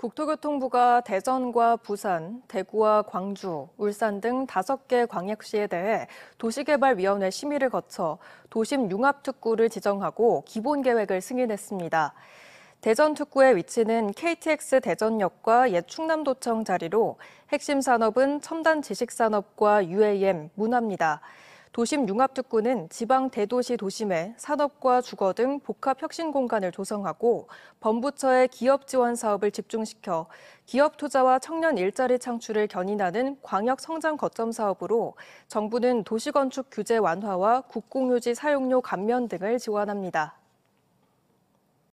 국토교통부가 대전과 부산, 대구와 광주, 울산 등 다섯 개 광역시에 대해 도시개발위원회 심의를 거쳐 도심 융합특구를 지정하고 기본계획을 승인했습니다. 대전 특구의 위치는 KTX 대전역과 옛 충남도청 자리로 핵심 산업은 첨단 지식산업과 UAM, 문화입니다. 도심 융합특구는 지방 대도시 도심에 산업과 주거 등 복합 혁신 공간을 조성하고 범부처의 기업 지원 사업을 집중시켜 기업 투자와 청년 일자리 창출을 견인하는 광역 성장 거점 사업으로 정부는 도시 건축 규제 완화와 국공유지 사용료 감면 등을 지원합니다.